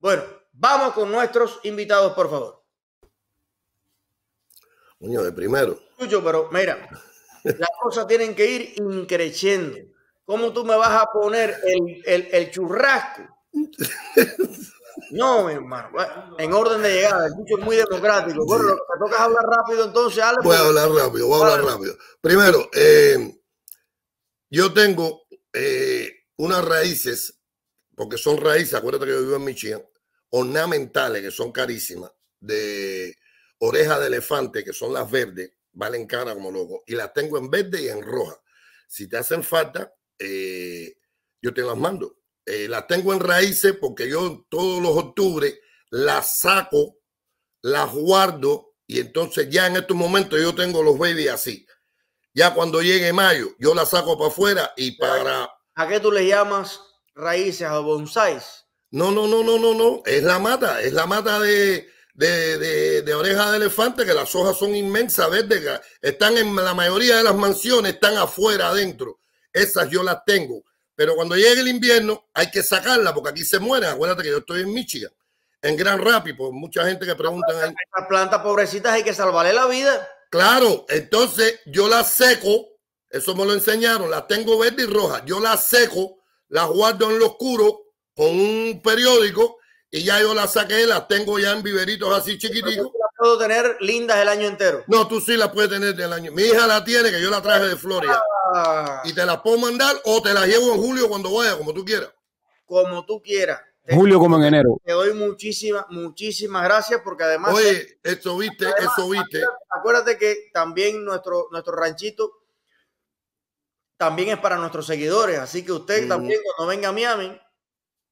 Bueno, vamos con nuestros invitados, por favor. Muñoz, primero. Mucho, pero mira, las cosas tienen que ir increciendo. ¿Cómo tú me vas a poner el, el, churrasco? No, mi hermano. en orden de llegada, el es muy democrático. Bueno, te tocas hablar rápido entonces, Voy a hablar rápido, voy a hablar rápido. Primero, eh, yo tengo eh, unas raíces porque son raíces, acuérdate que yo vivo en Michigan, ornamentales que son carísimas, de orejas de elefante que son las verdes, valen cara como loco, y las tengo en verde y en roja. Si te hacen falta, eh, yo te las mando. Eh, las tengo en raíces porque yo todos los octubre las saco, las guardo y entonces ya en estos momentos yo tengo los babies así. Ya cuando llegue mayo, yo las saco para afuera y para... ¿A qué tú le llamas raíces o bonsáis. No, no, no, no, no, no. Es la mata, es la mata de, de, de, oreja de elefante, que las hojas son inmensas, verde están en la mayoría de las mansiones, están afuera, adentro. Esas yo las tengo. Pero cuando llegue el invierno hay que sacarlas porque aquí se mueren. Acuérdate que yo estoy en Michigan, en Gran Rapids, por pues mucha gente que preguntan. Estas plantas pobrecitas hay que salvarle la vida. Claro, entonces yo las seco, eso me lo enseñaron, las tengo verde y roja, yo las seco las guardo en lo oscuro con un periódico y ya yo las saqué, las tengo ya en viveritos así chiquititos. Las puedo tener lindas el año entero. No, tú sí las puedes tener del año. Mi hija la tiene, que yo la traje de Florida. Ah. Y te las puedo mandar o te las llevo en julio cuando vaya, como tú quieras. Como tú quieras. Julio como en enero. Te doy muchísimas, muchísimas gracias porque además... Oye, eso viste, eso viste. Acuérdate, acuérdate que también nuestro, nuestro ranchito también es para nuestros seguidores. Así que usted también, cuando venga a Miami,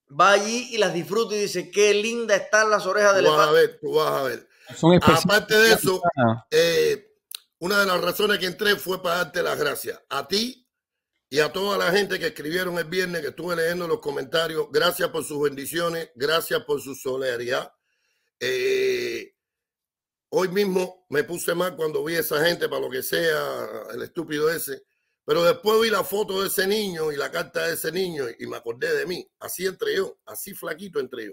va allí y las disfruta y dice, qué linda están las orejas del elefante. Vas a ver, tú vas a ver. Aparte de eso, eh, una de las razones que entré fue para darte las gracias. A ti y a toda la gente que escribieron el viernes, que estuve leyendo los comentarios. Gracias por sus bendiciones, gracias por su solidaridad. Eh, hoy mismo me puse mal cuando vi a esa gente, para lo que sea, el estúpido ese. Pero después vi la foto de ese niño y la carta de ese niño y me acordé de mí. Así entre yo, así flaquito entre yo.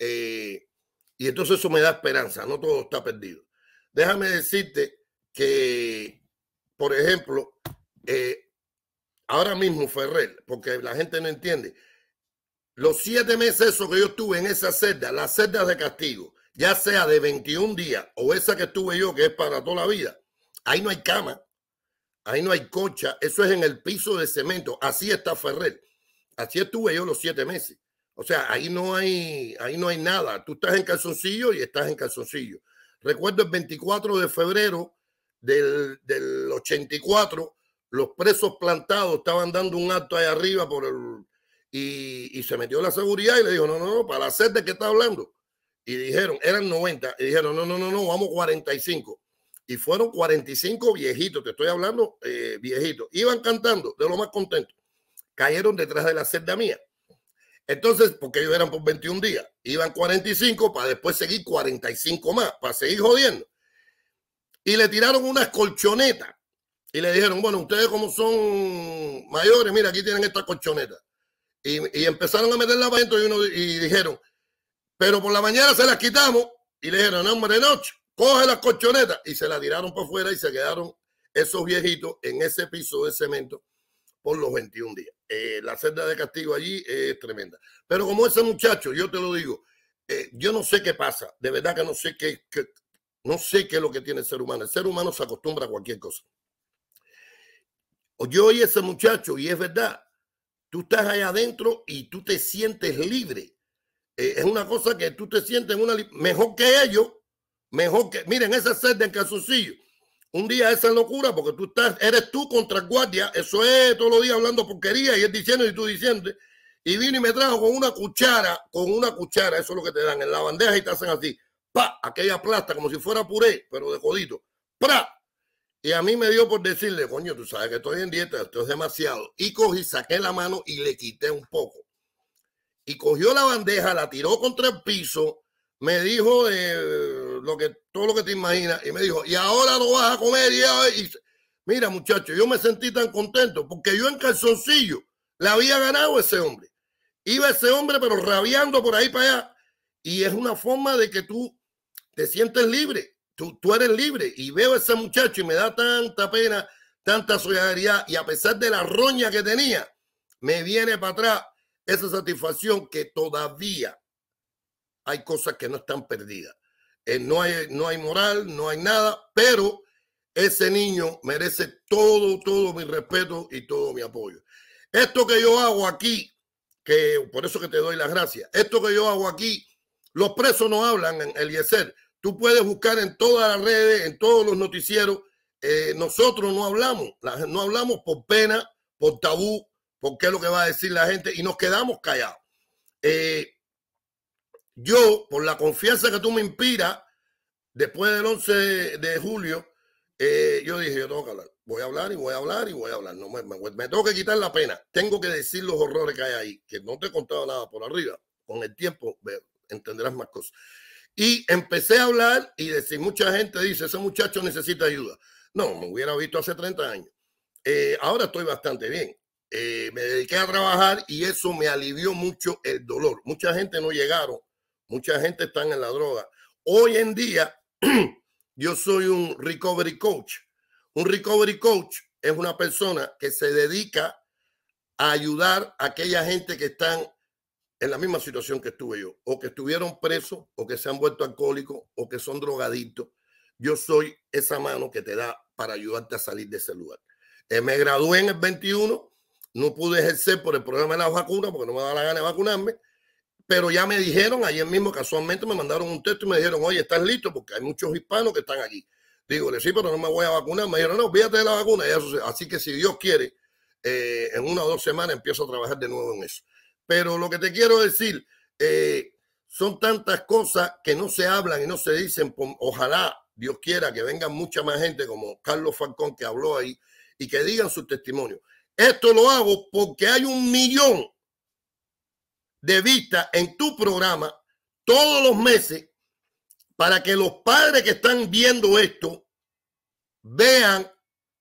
Eh, y entonces eso me da esperanza, no todo está perdido. Déjame decirte que, por ejemplo, eh, ahora mismo Ferrer, porque la gente no entiende, los siete meses que yo estuve en esa celda, la celda de castigo, ya sea de 21 días o esa que estuve yo, que es para toda la vida, ahí no hay cama, Ahí no hay cocha, Eso es en el piso de cemento. Así está Ferrer. Así estuve yo los siete meses. O sea, ahí no hay, ahí no hay nada. Tú estás en calzoncillo y estás en calzoncillo. Recuerdo el 24 de febrero del, del 84, los presos plantados estaban dando un acto ahí arriba por el, y, y, se metió la seguridad y le dijo, no, no, no, para hacer de qué está hablando. Y dijeron, eran 90, y dijeron, no, no, no, no, vamos 45 y fueron 45 viejitos, te estoy hablando eh, viejitos, iban cantando de lo más contento, cayeron detrás de la celda mía. Entonces, porque ellos eran por 21 días, iban 45 para después seguir 45 más, para seguir jodiendo. Y le tiraron unas colchonetas y le dijeron, bueno, ustedes como son mayores, mira, aquí tienen esta colchoneta. Y, empezaron a meterla para adentro y, dijeron, pero por la mañana se las quitamos. Y le dijeron, no, hombre, de noche coge las colchonetas y se la tiraron para fuera y se quedaron esos viejitos en ese piso de cemento por los 21 días. Eh, la celda de castigo allí es tremenda. Pero como ese muchacho, yo te lo digo, eh, yo no sé qué pasa, de verdad que no sé qué, no sé qué es lo que tiene el ser humano. El ser humano se acostumbra a cualquier cosa. Yo oí ese muchacho y es verdad, tú estás ahí adentro y tú te sientes libre. Eh, es una cosa que tú te sientes una mejor que ellos, Mejor que, miren, esa sed en Casucillo. Un día esa locura, porque tú estás, eres tú contra el guardia, eso es todos los días hablando porquería y él diciendo y tú diciendo. Y vino y me trajo con una cuchara, con una cuchara, eso es lo que te dan en la bandeja y te hacen así. Pa, aquella plasta como si fuera puré, pero de codito ¡Pra! Y a mí me dio por decirle, coño, tú sabes que estoy en dieta, esto es demasiado. Y cogí, saqué la mano y le quité un poco. Y cogió la bandeja, la tiró contra el piso, me dijo eh, lo que, todo lo que te imaginas. Y me dijo, y ahora lo vas a comer. Y, mira, muchacho, yo me sentí tan contento porque yo en calzoncillo la había ganado ese hombre. Iba ese hombre, pero rabiando por ahí para allá. Y es una forma de que tú te sientes libre. Tú, tú eres libre. Y veo a ese muchacho y me da tanta pena, tanta solidaridad. Y a pesar de la roña que tenía, me viene para atrás esa satisfacción que todavía hay cosas que no están perdidas. Eh, no, hay, no hay moral, no hay nada, pero ese niño merece todo, todo mi respeto y todo mi apoyo. Esto que yo hago aquí, que por eso que te doy las gracias, esto que yo hago aquí, los presos no hablan en el Tú puedes buscar en todas las redes, en todos los noticieros. Eh, nosotros no hablamos, no hablamos por pena, por tabú, porque es lo que va a decir la gente y nos quedamos callados. Eh, yo, por la confianza que tú me inspiras, después del 11 de julio, eh, yo dije, yo tengo que hablar. Voy a hablar y voy a hablar y voy a hablar. No, me, tengo que quitar la pena. Tengo que decir los horrores que hay ahí, que no te he contado nada por arriba. Con el tiempo entenderás más cosas. Y empecé a hablar y decir, mucha gente dice, ese muchacho necesita ayuda. No, me hubiera visto hace 30 años. Eh, ahora estoy bastante bien. Eh, me dediqué a trabajar y eso me alivió mucho el dolor. Mucha gente no llegaron Mucha gente está en la droga. Hoy en día, yo soy un recovery coach. Un recovery coach es una persona que se dedica a ayudar a aquella gente que están en la misma situación que estuve yo, o que estuvieron presos, o que se han vuelto alcohólicos, o que son drogadictos. Yo soy esa mano que te da para ayudarte a salir de ese lugar. Eh, me gradué en el 21, no pude ejercer por el problema de la vacuna, porque no me daba la gana de vacunarme, pero ya me dijeron, ayer mismo casualmente me mandaron un texto y me dijeron, oye, ¿estás listo? Porque hay muchos hispanos que están allí. Digo, sí, pero no me voy a vacunar. Me dijeron, no, fíjate de la vacuna. así que si Dios quiere, eh, en una o dos semanas empiezo a trabajar de nuevo en eso. Pero lo que te quiero decir, eh, son tantas cosas que no se hablan y no se dicen. Ojalá, Dios quiera, que vengan mucha más gente como Carlos Falcón que habló ahí y que digan su testimonio. Esto lo hago porque hay un millón de vista en tu programa todos los meses para que los padres que están viendo esto vean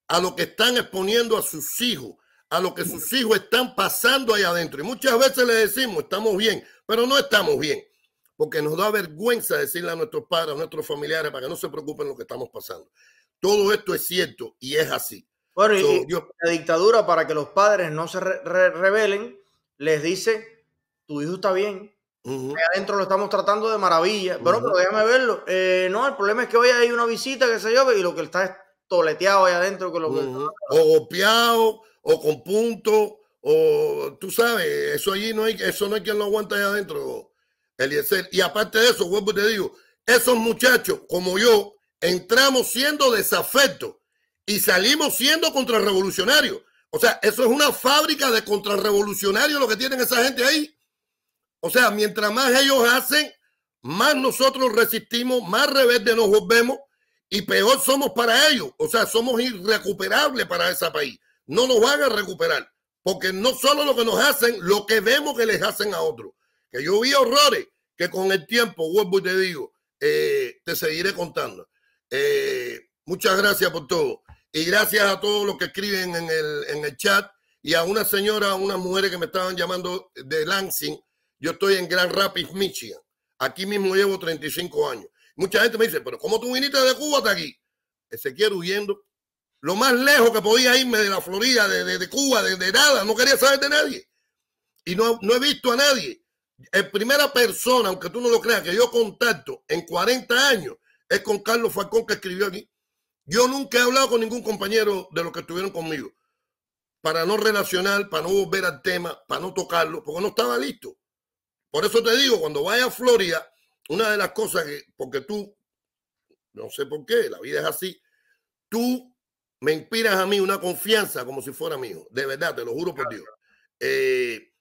a lo que están exponiendo a sus hijos, a lo que sus hijos están pasando ahí adentro. Y muchas veces le decimos, estamos bien, pero no estamos bien, porque nos da vergüenza decirle a nuestros padres, a nuestros familiares, para que no se preocupen lo que estamos pasando. Todo esto es cierto y es así. Bueno, y la dictadura, para que los padres no se rebelen, les dice tu hijo está bien. Uh adentro lo estamos tratando de maravilla. pero déjame verlo. Eh, no, el problema es que hoy hay una visita, que se yo, y lo que está es toleteado ahí adentro. lo O golpeado, o con punto, o tú sabes, eso allí no hay, eso no hay quien lo aguanta ahí adentro, Eliezer. Y aparte de eso, vuelvo te digo, esos muchachos como yo entramos siendo desafectos y salimos siendo contrarrevolucionarios. O sea, eso es una fábrica de contrarrevolucionarios lo que tienen esa gente ahí. O sea, mientras más ellos hacen, más nosotros resistimos, más rebeldes nos volvemos y peor somos para ellos. O sea, somos irrecuperables para ese país. No nos van a recuperar. Porque no solo lo que nos hacen, lo que vemos que les hacen a otros. Que yo vi horrores que con el tiempo, vuelvo y te digo, eh, te seguiré contando. Eh, muchas gracias por todo. Y gracias a todos los que escriben en el, chat y a una señora, a una mujer que me estaban llamando de Lansing yo estoy en Grand Rapids, Michigan. Aquí mismo llevo 35 años. Mucha gente me dice, pero ¿cómo tú viniste de Cuba hasta aquí? quiero huyendo. Lo más lejos que podía irme de la Florida, de, Cuba, de, nada. No quería saber de nadie. Y no, no he visto a nadie. En primera persona, aunque tú no lo creas, que yo contacto en 40 años es con Carlos Falcón que escribió aquí. Yo nunca he hablado con ningún compañero de los que estuvieron conmigo para no relacionar, para no volver al tema, para no tocarlo, porque no estaba listo. Por eso te digo, cuando vaya a Florida, una de las cosas que, porque tú, no sé por qué, la vida es así, tú me inspiras a mí una confianza como si fuera mío, de verdad, te lo juro por Dios. Eh,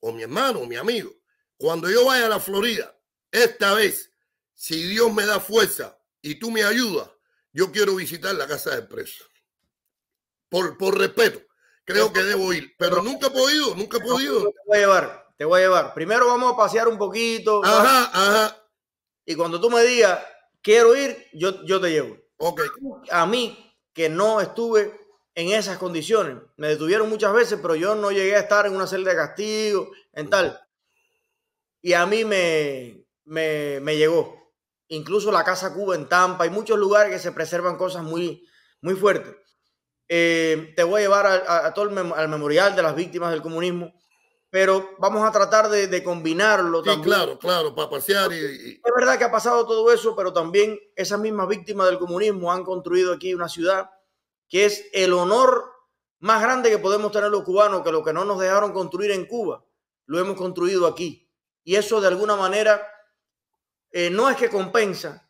o mi hermano, o mi amigo. Cuando yo vaya a la Florida, esta vez, si Dios me da fuerza y tú me ayudas, yo quiero visitar la casa del preso. Por, por respeto, creo que debo ir, pero nunca he podido, nunca he podido te voy a llevar. Primero vamos a pasear un poquito. Ajá, ajá. Y cuando tú me digas, quiero ir, yo, yo te llevo. Ok. A mí, que no estuve en esas condiciones, me detuvieron muchas veces, pero yo no llegué a estar en una celda de castigo, en tal. Y a mí me, me, me llegó. Incluso la Casa Cuba en Tampa, hay muchos lugares que se preservan cosas muy, muy fuertes. Eh, te voy a llevar a, todo al memorial de las víctimas del comunismo pero vamos a tratar de, combinarlo claro, claro, para pasear Es verdad que ha pasado todo eso, pero también esas mismas víctimas del comunismo han construido aquí una ciudad que es el honor más grande que podemos tener los cubanos, que lo que no nos dejaron construir en Cuba, lo hemos construido aquí. Y eso de alguna manera eh, no es que compensa,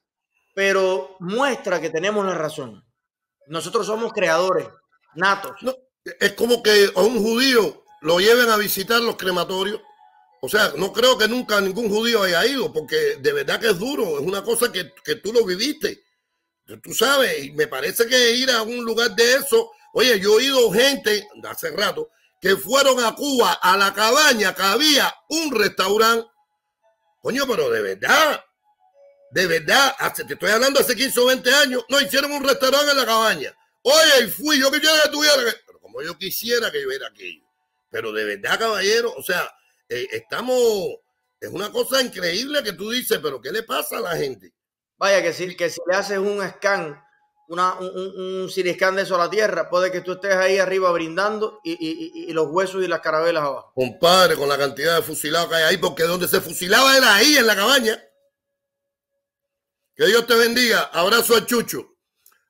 pero muestra que tenemos la razón. Nosotros somos creadores natos. es como que a un judío lo lleven a visitar los crematorios. O sea, no creo que nunca ningún judío haya ido, porque de verdad que es duro, es una cosa que, tú lo viviste. Tú sabes, y me parece que ir a un lugar de eso, oye, yo he ido gente, hace rato, que fueron a Cuba, a la cabaña, que había un restaurante. Coño, pero de verdad, de verdad, hace, te estoy hablando hace 15 o 20 años, no hicieron un restaurante en la cabaña. Oye, y fui, yo que que tuviera, pero como yo quisiera que yo era aquello. Pero de verdad, caballero, o sea, eh, estamos, es una cosa increíble que tú dices, pero ¿qué le pasa a la gente? Vaya, que si, que si le haces un scan, una, un, un, de eso a la tierra, puede que tú estés ahí arriba brindando y, los huesos y las carabelas abajo. Compadre, con la cantidad de fusilados que hay ahí, porque donde se fusilaba era ahí, en la cabaña. Que Dios te bendiga. Abrazo a Chucho.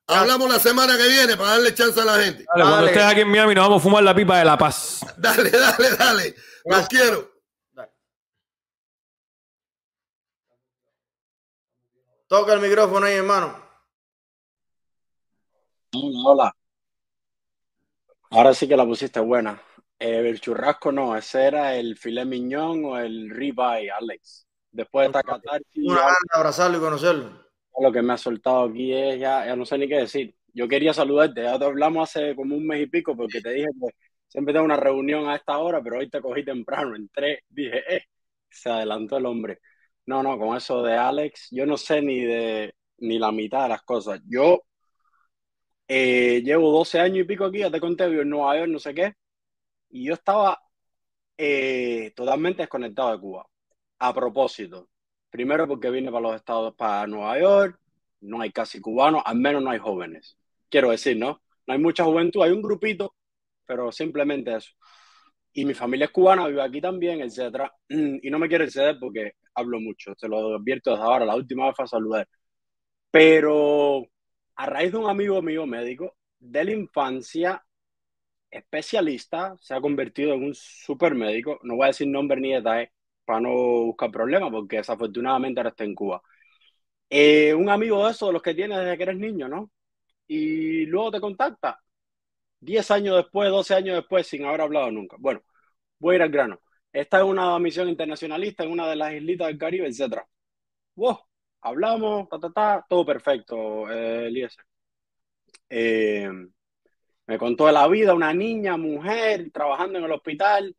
Ah. Hablamos la semana que viene para darle chance a la gente. cuando estés aquí en Miami nos vamos a fumar la pipa de La Paz. Dale, dale, dale. Los quiero. Toca el micrófono ahí, hermano. Hola, Ahora sí que la pusiste buena. Eh, el churrasco no, ese era el filet miñón o el ribeye, Alex. Después de esta Una gana de abrazarlo y conocerlo lo que me ha soltado aquí es ya, no sé ni qué decir. Yo quería saludarte, ya te hablamos hace como un mes y pico porque te dije que siempre tengo una reunión a esta hora, pero hoy te cogí temprano, entré, dije, eh, se adelantó el hombre. No, no, con eso de Alex, yo no sé ni de ni la mitad de las cosas. Yo eh, llevo 12 años y pico aquí, ya te conté, vivo en Nueva York, no sé qué, y yo estaba eh, totalmente desconectado de Cuba. A propósito, Primero porque vine para los Estados, para Nueva York, no hay casi cubanos, al menos no hay jóvenes. Quiero decir, ¿no? No hay mucha juventud, hay un grupito, pero simplemente eso. Y mi familia es cubana, vive aquí también, etcétera. Y no me quiero ceder porque hablo mucho, se lo advierto desde ahora, la última vez fue a saludar. Pero a raíz de un amigo mío médico, de la infancia, especialista, se ha convertido en un super médico, no voy a decir nombre ni detalle, para no buscar problemas, porque desafortunadamente ahora está en Cuba. Eh, un amigo de esos, de los que tienes desde que eres niño, ¿no? Y luego te contacta. 10 años después, 12 años después, sin haber hablado nunca. Bueno, voy a ir al grano. Esta es una misión internacionalista en una de las islitas del Caribe, etc. Wow, hablamos, ta, ta, ta, todo perfecto, eh, eh, me contó de la vida, una niña, mujer, trabajando en el hospital,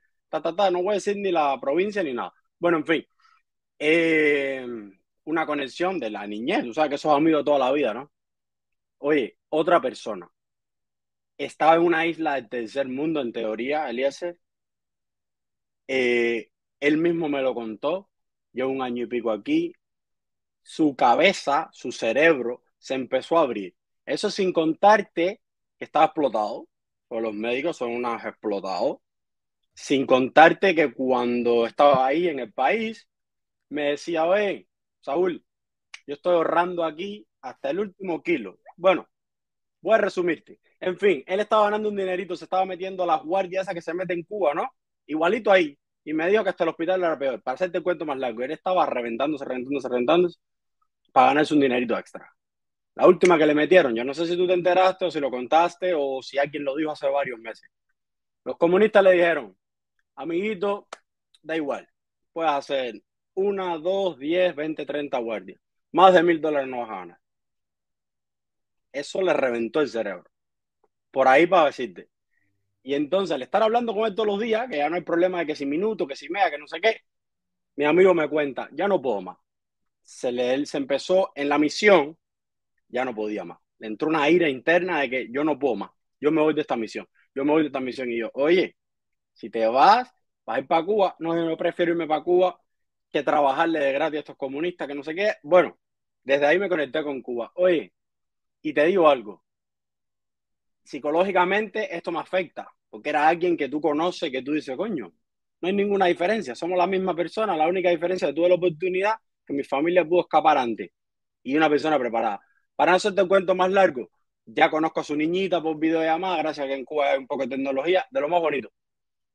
no voy a decir ni la provincia ni nada. Bueno, en fin, eh, una conexión de la niñez, tú sabes que esos amigos toda la vida, ¿no? Oye, otra persona. Estaba en una isla del tercer mundo, en teoría, Eliezer. Eh, él mismo me lo contó. Llevo un año y pico aquí. Su cabeza, su cerebro, se empezó a abrir. Eso sin contarte que estaba explotado. por los médicos son unos explotados. Sin contarte que cuando estaba ahí en el país, me decía, oye, Saúl, yo estoy ahorrando aquí hasta el último kilo. Bueno, voy a resumirte. En fin, él estaba ganando un dinerito, se estaba metiendo a las guardias esa que se mete en Cuba, ¿no? Igualito ahí. Y me dijo que hasta el hospital era peor. Para hacerte el cuento más largo, él estaba reventándose, reventándose, reventándose para ganarse un dinerito extra. La última que le metieron, yo no sé si tú te enteraste o si lo contaste o si alguien lo dijo hace varios meses. Los comunistas le dijeron, amiguito, da igual. Puedes hacer una, dos, diez, veinte, treinta guardias. Más de mil dólares no vas a ganar. Eso le reventó el cerebro. Por ahí para decirte. Y entonces, al estar hablando con él todos los días, que ya no hay problema de que si minuto, que si media, que no sé qué, mi amigo me cuenta, ya no puedo más. Se le, se empezó en la misión, ya no podía más. Le entró una ira interna de que yo no puedo más. Yo me voy de esta misión. Yo me voy de esta misión. Y yo, oye, si te vas, vas a ir para Cuba. No, yo prefiero irme para Cuba que trabajarle de gratis a estos comunistas, que no sé qué. Bueno, desde ahí me conecté con Cuba. Oye, y te digo algo. Psicológicamente esto me afecta, porque era alguien que tú conoces, que tú dices, coño, no hay ninguna diferencia, somos la misma persona, la única diferencia es que tuve la oportunidad que mi familia pudo escapar antes y una persona preparada. Para no hacerte un cuento más largo, ya conozco a su niñita por videollamada, gracias a que en Cuba hay un poco de tecnología, de lo más bonito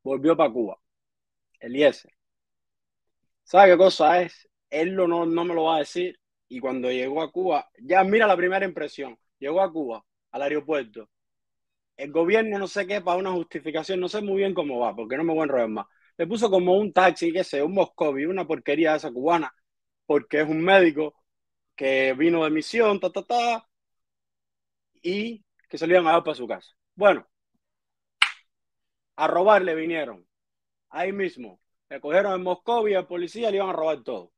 volvió para Cuba. Eliezer. ¿Sabe qué cosa es? Él no, no me lo va a decir. Y cuando llegó a Cuba, ya mira la primera impresión. Llegó a Cuba, al aeropuerto. El gobierno no sé qué, para una justificación, no sé muy bien cómo va, porque no me voy a enrollar más. Le puso como un taxi, qué sé, un Moscovi, una porquería esa cubana, porque es un médico que vino de misión, ta, ta, ta, y que se a dar para su casa. Bueno, a robarle vinieron. Ahí mismo. Le cogieron en Moscovia, el policía, le iban a robar todo.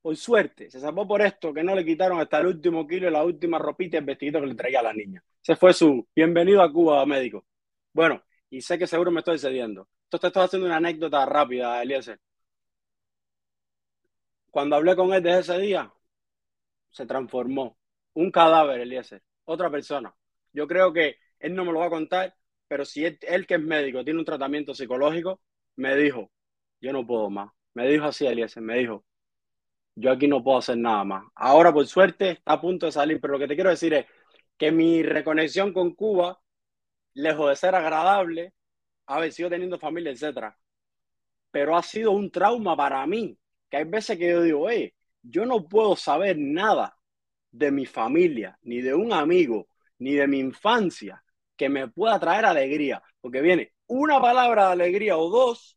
Por suerte, se salvó por esto, que no le quitaron hasta el último kilo, la última ropita y el vestidito que le traía a la niña. Se fue su bienvenido a Cuba, médico. Bueno, y sé que seguro me estoy cediendo. Entonces te estoy haciendo una anécdota rápida, Eliezer. Cuando hablé con él desde ese día, se transformó. Un cadáver, Eliezer. Otra persona. Yo creo que él no me lo va a contar pero si él, que es médico tiene un tratamiento psicológico, me dijo, yo no puedo más. Me dijo así Eliezer, me dijo, yo aquí no puedo hacer nada más. Ahora, por suerte, está a punto de salir, pero lo que te quiero decir es que mi reconexión con Cuba, lejos de ser agradable, ha ver, teniendo familia, etc. pero ha sido un trauma para mí, que hay veces que yo digo, oye, yo no puedo saber nada de mi familia, ni de un amigo, ni de mi infancia, que me pueda traer alegría, porque viene una palabra de alegría o dos,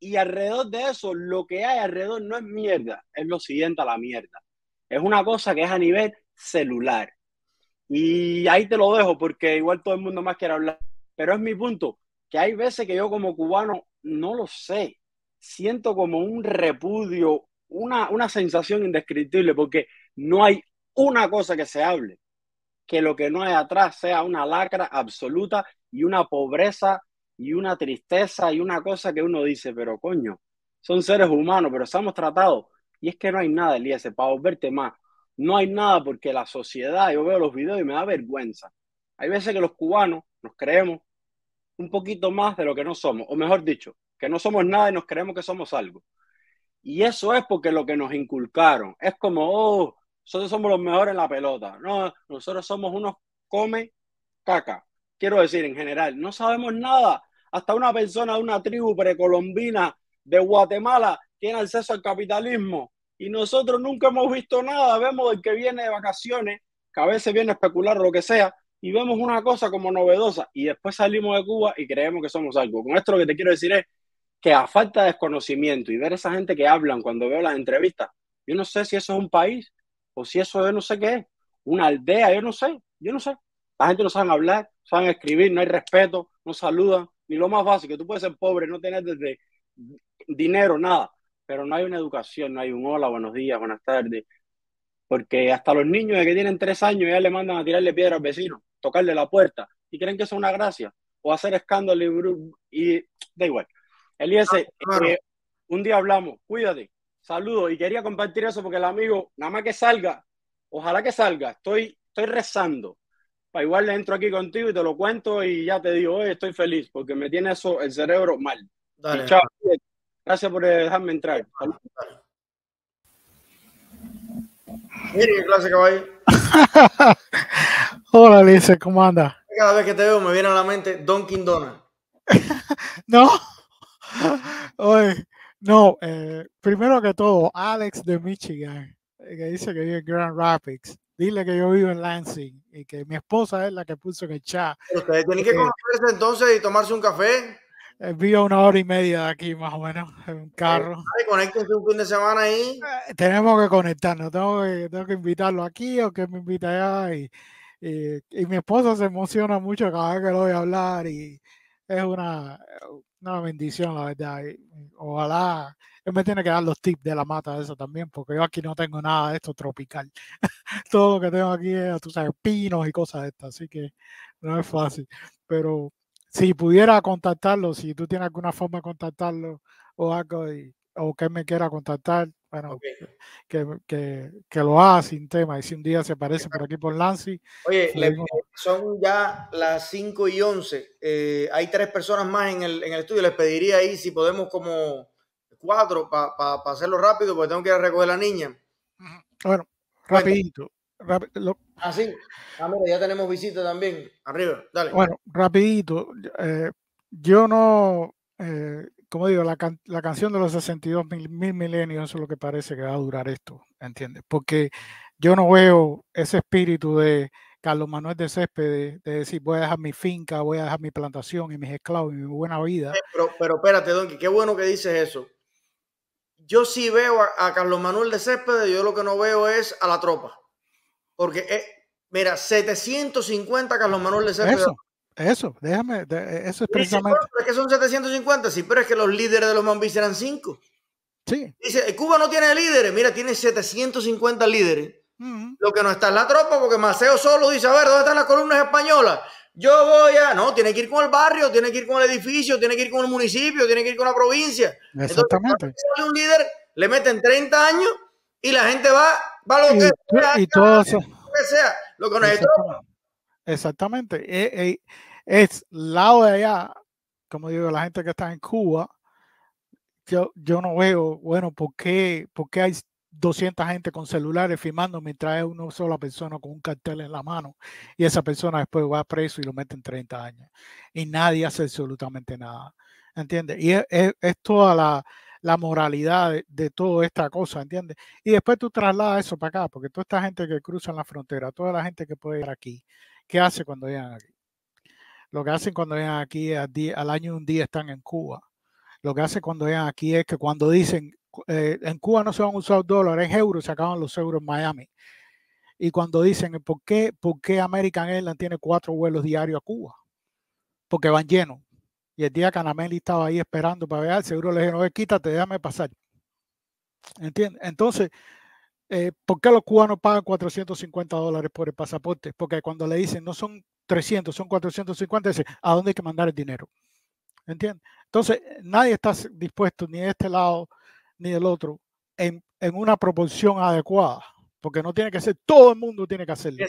y alrededor de eso, lo que hay alrededor no es mierda, es lo siguiente a la mierda. Es una cosa que es a nivel celular. Y ahí te lo dejo, porque igual todo el mundo más quiere hablar. Pero es mi punto, que hay veces que yo como cubano, no lo sé, siento como un repudio, una, una sensación indescriptible, porque no hay una cosa que se hable que lo que no hay atrás sea una lacra absoluta y una pobreza y una tristeza y una cosa que uno dice, pero coño, son seres humanos, pero estamos tratados. Y es que no hay nada, Elías, para volverte más. No hay nada porque la sociedad, yo veo los videos y me da vergüenza. Hay veces que los cubanos nos creemos un poquito más de lo que no somos, o mejor dicho, que no somos nada y nos creemos que somos algo. Y eso es porque lo que nos inculcaron es como, oh, nosotros somos los mejores en la pelota. No, nosotros somos unos come caca. Quiero decir, en general, no sabemos nada. Hasta una persona de una tribu precolombina de Guatemala tiene acceso al capitalismo y nosotros nunca hemos visto nada. Vemos el que viene de vacaciones, que a veces viene a especular lo que sea, y vemos una cosa como novedosa y después salimos de Cuba y creemos que somos algo. Con esto lo que te quiero decir es que a falta de desconocimiento y ver esa gente que hablan cuando veo las entrevistas, yo no sé si eso es un país o si eso yo no sé qué es, una aldea, yo no sé, yo no sé. La gente no sabe hablar, saben escribir, no hay respeto, no saludan, ni lo más básico, tú puedes ser pobre, no tener desde dinero, nada, pero no hay una educación, no hay un hola, buenos días, buenas tardes, porque hasta los niños de que tienen tres años ya le mandan a tirarle piedra al vecino, tocarle la puerta, y creen que eso es una gracia, o hacer escándalo y, da igual. Elías, ah, eh, un día hablamos, cuídate. Saludos. Y quería compartir eso porque el amigo, nada más que salga, ojalá que salga. Estoy, estoy rezando. Para igual le entro aquí contigo y te lo cuento y ya te digo, hoy estoy feliz porque me tiene eso el cerebro mal. Dale. Chao. Gracias por eh, dejarme entrar. qué clase, caballero. Hola, Lice, ¿cómo anda? Cada vez que te veo me viene a la mente Don Quindona. no. Oye, no, eh, primero que todo, Alex de Michigan, eh, que dice que vive en Grand Rapids. Dile que yo vivo en Lansing y que mi esposa es la que puso en el chat. Ustedes tienen que eh, conocerse entonces y tomarse un café. vivo una hora y media de aquí, más o menos, en un carro. Ay, conéctense un fin de semana ahí. tenemos que conectarnos, tengo que, invitarlo aquí o que me invite allá. Y, y, y mi esposa se emociona mucho cada vez que lo voy a hablar y es una una bendición, la verdad. Ojalá él me tiene que dar los tips de la mata eso también, porque yo aquí no tengo nada de esto tropical. Todo lo que tengo aquí es, tú sabes, pinos y cosas de estas, así que no es fácil. Pero si pudiera contactarlo, si tú tienes alguna forma de contactarlo o algo, y o que me quiera contactar, bueno, que, que, que, lo haga sin tema. Y si un día se aparece por aquí por Lancy. Oye, eh, son ya las 5 y 11. Eh, hay tres personas más en el, en el estudio. Les pediría ahí si podemos como cuatro para hacerlo rápido, porque tengo que ir a recoger a la niña. Bueno, rapidito. Así. Ah, ah, ya tenemos visita también. Arriba, dale. Bueno, rapidito. Eh, yo no, eh, como digo, la, canción de los 62 mil, mil, milenios, es lo que parece que va a durar esto, ¿entiendes? Porque yo no veo ese espíritu de Carlos Manuel de Céspedes, de decir, voy a dejar mi finca, voy a dejar mi plantación y mis esclavos y mi buena vida. Pero, pero espérate, Don, qué bueno que dices eso. Yo sí veo a, Carlos Manuel de Céspedes, yo lo que no veo es a la tropa. Porque, eh, mira, 750 Carlos Manuel de Céspedes. Eso, déjame, eh, eso es precisamente. es que son 750, sí, pero es que los líderes de los Mambis eran 5. Sí. Dice, eh, Cuba no tiene líderes, mira, tiene 750 líderes. Lo que no está es la tropa, porque Maceo solo dice, a ver, ¿dónde están las columnas españolas? Yo voy a, no, tiene que ir con el barrio, tiene que ir con el edificio, tiene que ir con el municipio, tiene que ir con la provincia. Exactamente. un líder, le meten 30 años y la gente va, va lo que sea. todo Lo que Exactamente. Exactamente. Eh, es lado de allá, como digo, la gente que está en Cuba, yo, yo no veo, bueno, ¿por qué, hay 200 gente con celulares firmando mientras hay una sola persona con un cartel en la mano y esa persona después va preso y lo meten 30 años y nadie hace absolutamente nada, ¿entiendes? Y es, toda la, la moralidad de, toda esta cosa, ¿entiendes? Y después tú trasladas eso para acá, porque toda esta gente que cruza la frontera, toda la gente que puede ir aquí, ¿qué hace cuando llegan aquí? Lo que hacen cuando llegan aquí al, año un día están en Cuba. Lo que hacen cuando llegan aquí es que cuando dicen eh, en Cuba no se van a usar dólares, en euros, se acaban los euros en Miami. Y cuando dicen ¿por qué, por qué American Airlines tiene cuatro vuelos diarios a Cuba? Porque van llenos. Y el día que Anameli estaba ahí esperando para ver, seguro le dijeron, quítate, déjame pasar. ¿Entiendes? Entonces, eh, ¿por qué los cubanos pagan 450 dólares por el pasaporte? Porque cuando le dicen no son 300, son 450, dice ¿a dónde hay que mandar el dinero? ¿Entiendes? Entonces, eh, nadie está dispuesto, ni de este lado, ni del otro, en, una proporción adecuada, porque no tiene que ser, todo el mundo tiene que hacerlo. Eh,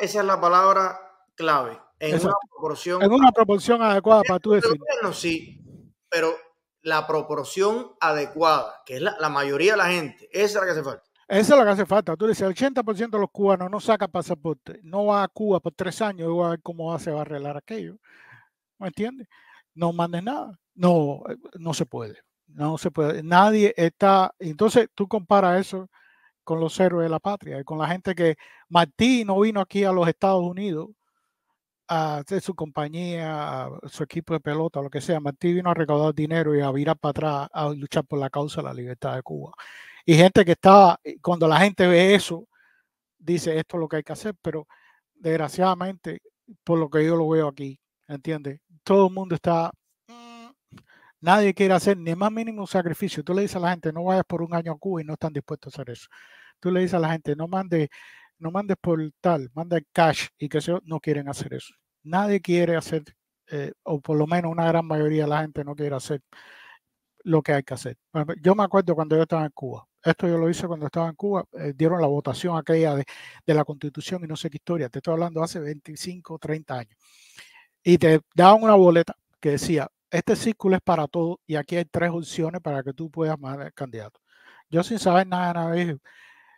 esa, es la palabra clave, en una proporción. En una proporción adecuada para tú decir. sí, pero la proporción adecuada, que es la, la mayoría de la gente, esa es la que hace falta. Eso es lo que hace falta. Tú dices, el 80% de los cubanos no saca pasaporte, no va a Cuba por tres años y a ver cómo se va a arreglar aquello. ¿Me entiendes? No mandes nada. No, no se puede. No se puede. Nadie está. Entonces tú comparas eso con los héroes de la patria, y con la gente que Martí no vino aquí a los Estados Unidos, a hacer su compañía, su equipo de pelota, lo que sea. Martí vino a recaudar dinero y a virar para atrás, a luchar por la causa de la libertad de Cuba y gente que estaba, eh, cuando la gente ve eso, dice esto es lo que hay que hacer, pero desgraciadamente, por lo que yo lo veo aquí, ¿entiendes? Todo el mundo está, mm, nadie quiere hacer ni más mínimo sacrificio. Tú le dices a la gente, no vayas por un año a Cuba y no están dispuestos a hacer eso. Tú le dices a la gente, no mandes, no mandes por tal, manda cash y que se, no quieren hacer eso. Nadie quiere hacer, eh, o por lo menos una gran mayoría de la gente no quiere hacer lo que hay que hacer. Yo me acuerdo cuando yo estaba en Cuba, esto yo lo hice cuando estaba en Cuba. Eh, dieron la votación aquella de, la constitución y no sé qué historia. Te estoy hablando hace 25, 30 años. Y te daban una boleta que decía, este círculo es para todos y aquí hay tres opciones para que tú puedas marcar candidato. Yo sin saber nada, nada dije,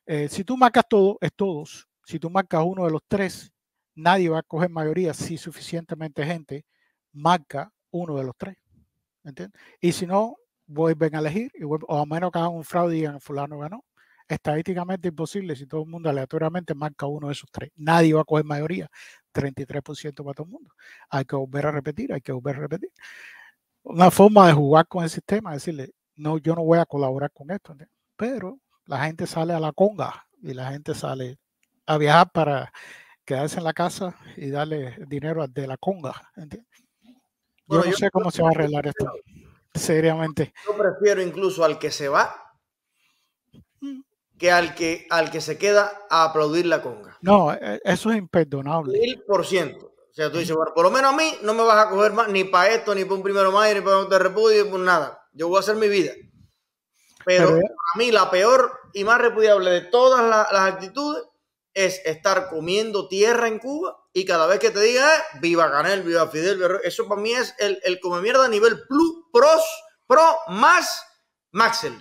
eh, si tú marcas todos, es todos. Si tú marcas uno de los tres, nadie va a coger mayoría si suficientemente gente marca uno de los tres. ¿Entiendes? Y si no, vuelven a elegir, y o a menos que hagan un fraude y digan, fulano ganó. Estadísticamente imposible si todo el mundo aleatoriamente marca uno de esos tres. Nadie va a coger mayoría, 33% para todo el mundo. Hay que volver a repetir, hay que volver a repetir. Una forma de jugar con el sistema, decirle, no, yo no voy a colaborar con esto. Pero la gente sale a la conga y la gente sale a viajar para quedarse en la casa y darle dinero de la conga. Yo no sé cómo se va a arreglar esto seriamente. Yo prefiero incluso al que se va que al que, al que se queda a aplaudir la conga. No, e, eso es imperdonable. Mil por ciento. O sea, tú dices, por lo menos a mí no me vas a coger más ni para esto, ni para un primero mayor, ni para un repudio, ni pues por nada. Yo voy a hacer mi vida. Pero, a mí la peor y más repudiable de todas las actitudes es estar comiendo tierra en Cuba y cada vez que te diga, eh, viva Canel, viva Fidel, eso para mí es el, el come mierda a nivel plus, pros, pro, más, Maxel.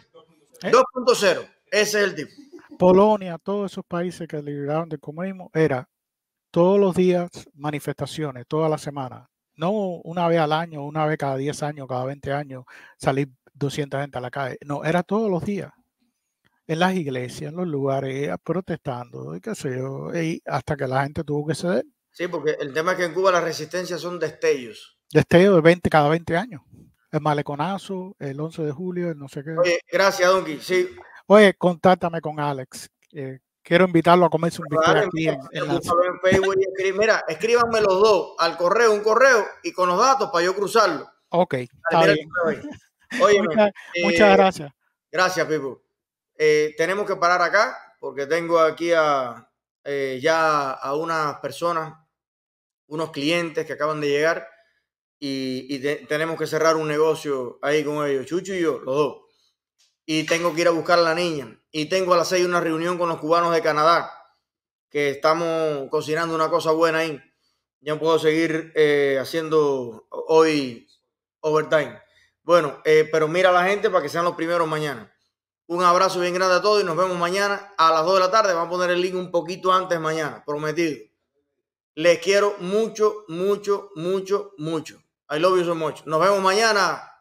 2.0. ¿Eh? Ese es el tipo. Polonia, todos esos países que liberaron del comunismo, era todos los días manifestaciones, toda la semana. No una vez al año, una vez cada 10 años, cada 20 años, salir 200 gente a la calle. No, era todos los días en las iglesias, en los lugares, protestando, y qué sé yo, y hasta que la gente tuvo que ceder. Sí, porque el tema es que en Cuba las resistencias son destellos. Destellos de 20 cada 20 años. El maleconazo, el 11 de julio, el no sé qué. Oye, gracias, Donkey. Sí. Oye, contáctame con Alex. quiero invitarlo a comerse un bistec aquí en, la... en Mira, escríbanme los dos al correo, un correo y con los datos para yo cruzarlo. Ok, Oye, muchas, muchas eh, gracias. Gracias, Pipo. Eh, tenemos que parar acá porque tengo aquí a, eh, ya a unas personas, unos clientes que acaban de llegar y, tenemos que cerrar un negocio ahí con ellos, Chucho y yo, los dos. Y tengo que ir a buscar a la niña. Y tengo a las seis una reunión con los cubanos de Canadá, que estamos cocinando una cosa buena ahí. Ya puedo seguir eh, haciendo hoy overtime. Bueno, pero mira a la gente para que sean los primeros mañana. Un abrazo bien grande a todos y nos vemos mañana a las 2 de la tarde. Van a poner el link un poquito antes mañana, prometido. Les quiero mucho, mucho, mucho, mucho. I love you so much. Nos vemos mañana.